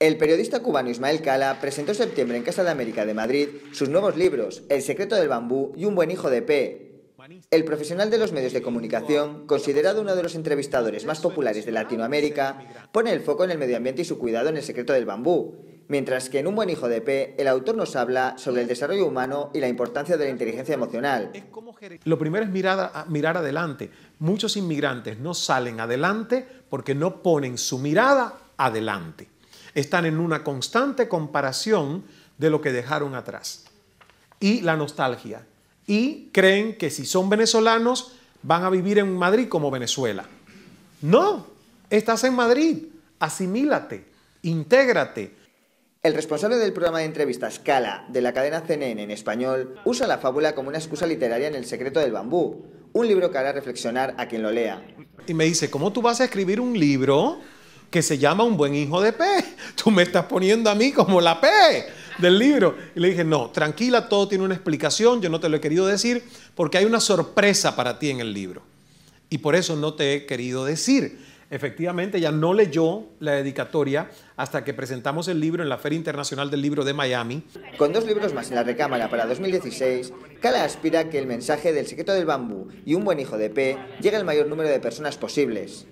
El periodista cubano Ismael Cala presentó en septiembre en Casa de América de Madrid sus nuevos libros, El secreto del bambú y Un buen hijo de P. El profesional de los medios de comunicación, considerado uno de los entrevistadores más populares de Latinoamérica, pone el foco en el medio ambiente y su cuidado en El secreto del bambú, mientras que en Un buen hijo de P el autor nos habla sobre el desarrollo humano y la importancia de la inteligencia emocional. Lo primero es mirar, mirar adelante. Muchos inmigrantes no salen adelante porque no ponen su mirada adelante están en una constante comparación de lo que dejaron atrás. Y la nostalgia. Y creen que si son venezolanos van a vivir en Madrid como Venezuela. No, estás en Madrid, asimílate, intégrate. El responsable del programa de entrevistas Cala de la cadena CNN en español usa la fábula como una excusa literaria en El secreto del bambú, un libro que hará reflexionar a quien lo lea. Y me dice, ¿cómo tú vas a escribir un libro que se llama Un buen hijo de pez? tú me estás poniendo a mí como la P del libro. Y le dije, no, tranquila, todo tiene una explicación, yo no te lo he querido decir, porque hay una sorpresa para ti en el libro. Y por eso no te he querido decir. Efectivamente, ella no leyó la dedicatoria hasta que presentamos el libro en la Feria Internacional del Libro de Miami. Con dos libros más en la recámara para 2016, Cala aspira que el mensaje del secreto del bambú y un buen hijo de P llegue al mayor número de personas posibles.